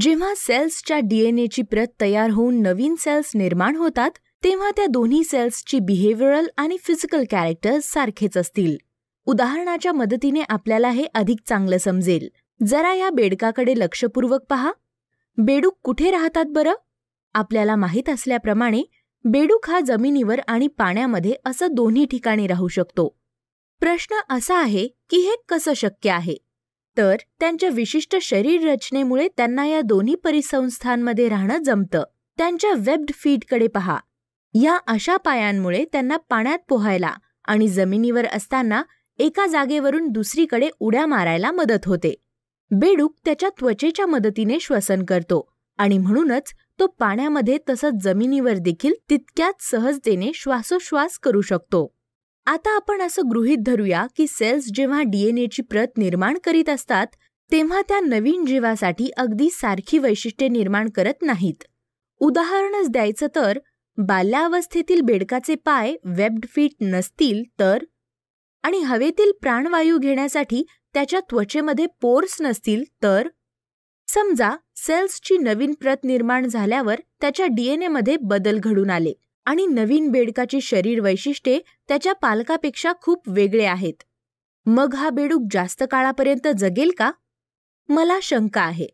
जेव्हा सेल्सच्या डीएनएची प्रत तयार होऊन नवीन सेल्स निर्माण होतात तेव्हा त्या दोन्ही सेल्सची बिहेव्हिअरल आणि फिजिकल कॅरेक्टर्स सारखेच असतील उदाहरणाच्या मदतीने आपल्याला हे अधिक चांगलं समजेल जरा या बेडकाकडे लक्षपूर्वक पहा बेडूक कुठे राहतात बरं आपल्याला माहीत असल्याप्रमाणे बेडूक हा जमिनीवर आणि पाण्यामध्ये असं दोन्ही ठिकाणी राहू शकतो प्रश्न असा आहे की हे कसं शक्य आहे तर त्यांच्या विशिष्ट शरीर रचनेमुळे त्यांना या दोन्ही परिसंस्थांमध्ये राहणं जमतं त्यांच्या वेब्ड फीटकडे पहा या अशा पायांमुळे त्यांना पाण्यात पोहायला आणि जमिनीवर असताना एका जागेवरून दुसरीकडे उड्या मारायला मदत होते बेडूक त्याच्या त्वचेच्या मदतीने श्वसन करतो आणि म्हणूनच तो पाण्यामध्ये तसंच जमिनीवर देखील तितक्याच सहजतेने श्वासोश्वास करू शकतो आता आपण असं गृहीत धरूया की सेल्स जेव्हा डीएनएची प्रत निर्माण करीत असतात तेव्हा त्या नवीन जीवासाठी अगदी सारखी वैशिष्ट्ये निर्माण करत नाहीत उदाहरणच द्यायचं तर बाल्यावस्थेतील बेडकाचे पाय वेब्ड फीट नसतील तर आणि हवेतील प्राणवायू घेण्यासाठी त्याच्या त्वचेमध्ये पोर्स नसतील तर समजा सेल्सची नवीन प्रत निर्माण झाल्यावर त्याच्या डीएनएमध्ये बदल घडून आले आणि नवीन बेडकाची शरीर वैशिष्ट्ये त्याच्या पालकापेक्षा खूप वेगळे आहेत मग हा बेडूक जास्त काळापर्यंत जगेल का मला शंका आहे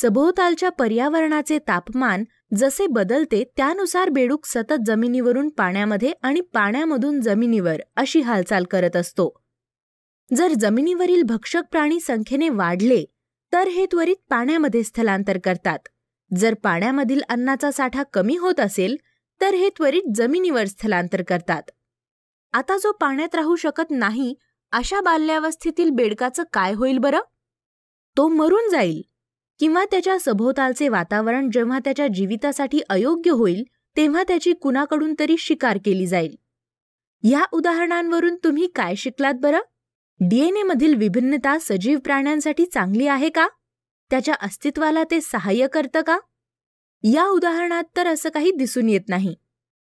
सभोवतालच्या पर्यावरणाचे तापमान जसे बदलते त्यानुसार बेडूक सतत जमिनीवरून पाण्यामध्ये आणि पाण्यामधून जमिनीवर अशी हालचाल करत असतो जर जमिनीवरील भक्षक प्राणी संख्येने वाढले तर हे त्वरित पाण्यामध्ये स्थलांतर करतात जर पाण्यामधील अन्नाचा साठा कमी होत असेल तर हे त्वरित जमिनीवर स्थलांतर करतात आता जो पाण्यात राहू शकत नाही अशा बाल्यावस्थेतील बेडकाचं काय होईल बरं तो मरून जाईल किंवा त्याच्या सभोवतालचे वातावरण जेव्हा त्याच्या जीवितासाठी अयोग्य होईल तेव्हा त्याची कुणाकडून तरी शिकार केली जाईल या उदाहरणांवरून तुम्ही काय शिकलात बरं डीएनए मधील विभिन्नता सजीव प्राण्यांसाठी चांगली आहे का त्याच्या अस्तित्वाला ते सहाय्य करतं का या उदाहरणात तर असं काही दिसून येत नाही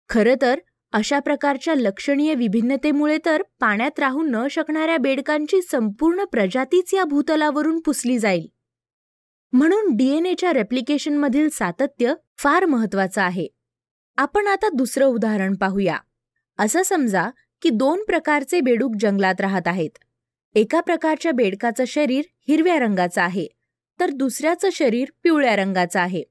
खरं तर अशा प्रकारच्या लक्षणीय विभिन्नतेमुळे तर पाण्यात राहू न शकणाऱ्या बेडकांची संपूर्ण प्रजातीच या भूतलावरून पुसली जाईल म्हणून डीएनएच्या रेप्लिकेशनमधील सातत्य फार महत्वाचं आहे आपण आता दुसरं उदाहरण पाहूया असं समजा की दोन प्रकारचे बेडूक जंगलात राहत आहेत एका प्रकारच्या बेडकाचं शरीर हिरव्या रंगाचं आहे तर दुसऱ्याचं शरीर पिवळ्या रंगाचं आहे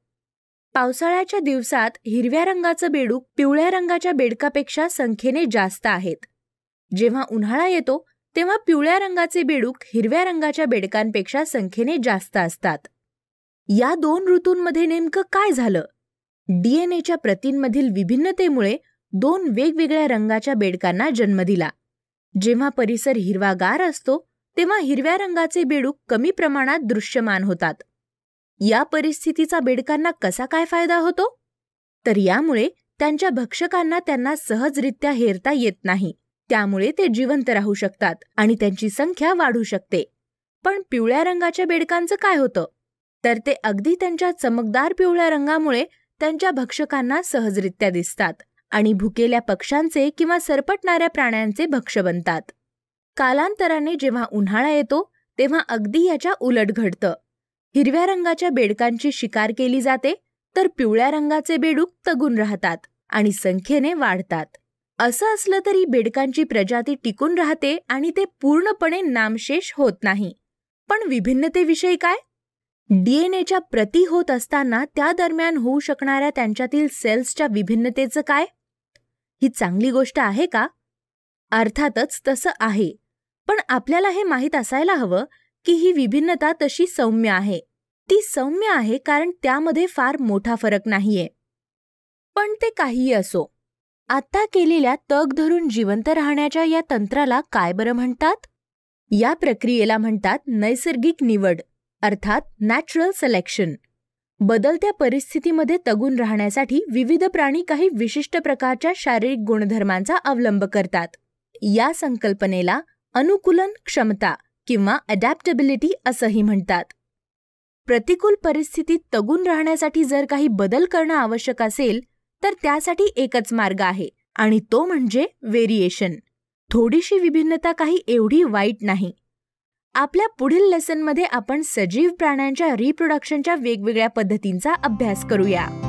पावसाळ्याच्या दिवसात हिरव्या रंगाचं बेडूक पिवळ्या रंगाच्या बेडकापेक्षा संख्येने जास्त आहेत जेव्हा उन्हाळा येतो तेव्हा पिवळ्या रंगाचे बेडूक हिरव्या रंगाच्या बेडकांपेक्षा संख्येने जास्त असतात या दोन ऋतूंमध्ये नेमकं काय झालं डीएनएच्या प्रतींमधील विभिन्नतेमुळे दोन वेगवेगळ्या रंगाच्या बेडकांना जन्म दिला जेव्हा परिसर हिरवागार असतो तेव्हा हिरव्या रंगाचे बेडूक कमी प्रमाणात दृश्यमान होतात या परिस्थितीचा बेडकांना कसा काय फायदा होतो तर यामुळे त्यांच्या भक्षकांना त्यांना सहजरित्या हेरता येत नाही त्यामुळे ते जिवंत राहू शकतात आणि त्यांची संख्या वाढू शकते पण पिवळ्या रंगाच्या बेडकांचं काय होतं तर ते अगदी त्यांच्या चमकदार पिवळ्या रंगामुळे त्यांच्या भक्षकांना सहजरित्या दिसतात आणि भुकेल्या पक्ष्यांचे किंवा सरपटणाऱ्या प्राण्यांचे भक्ष बनतात कालांतराने जेव्हा उन्हाळा येतो तेव्हा अगदी याच्या उलट घडतं हिरव्या रंगाच्या बेडकांची शिकार केली जाते तर पिवळ्या रंगाचे बेडूक तगून राहतात आणि संख्येने वाढतात असं असलं तरी बेडकांची प्रजाती टिकून राहते आणि ते पूर्णपणे नामशेष होत नाही पण विभिन्नतेविषयी काय डीएनएच्या प्रती होत असताना त्या दरम्यान होऊ शकणाऱ्या त्यांच्यातील सेल्सच्या विभिन्नतेचं काय ही चांगली गोष्ट आहे का अर्थातच तसं आहे पण आपल्याला हे माहीत असायला हवं की ही विभिन्नता तशी सौम्य आहे ती सौम्य आहे कारण त्यामध्ये फार मोठा फरक नाहीये पण ते काहीही असो आता केलेल्या तग धरून जिवंत राहण्याच्या या तंत्राला काय बरं म्हणतात या प्रक्रियेला म्हणतात नैसर्गिक निवड अर्थात नॅचरल सिलेक्शन बदलत्या परिस्थितीमध्ये तगून राहण्यासाठी विविध प्राणी काही विशिष्ट प्रकारच्या शारीरिक गुणधर्मांचा अवलंब करतात या संकल्पनेला अनुकूलन क्षमता किंवा अडॅप्टेबिलिटी असंही म्हणतात प्रतिकूल परिस्थितीत तगून राहण्यासाठी जर काही बदल करणं आवश्यक असेल तर त्यासाठी एकच मार्ग आहे आणि तो म्हणजे व्हेरिएशन थोडीशी विभिन्नता काही एवढी वाईट नाही आपल्या पुढील लेसनमध्ये आपण सजीव प्राण्यांच्या रिप्रोडक्शनच्या वेगवेगळ्या पद्धतींचा अभ्यास करूया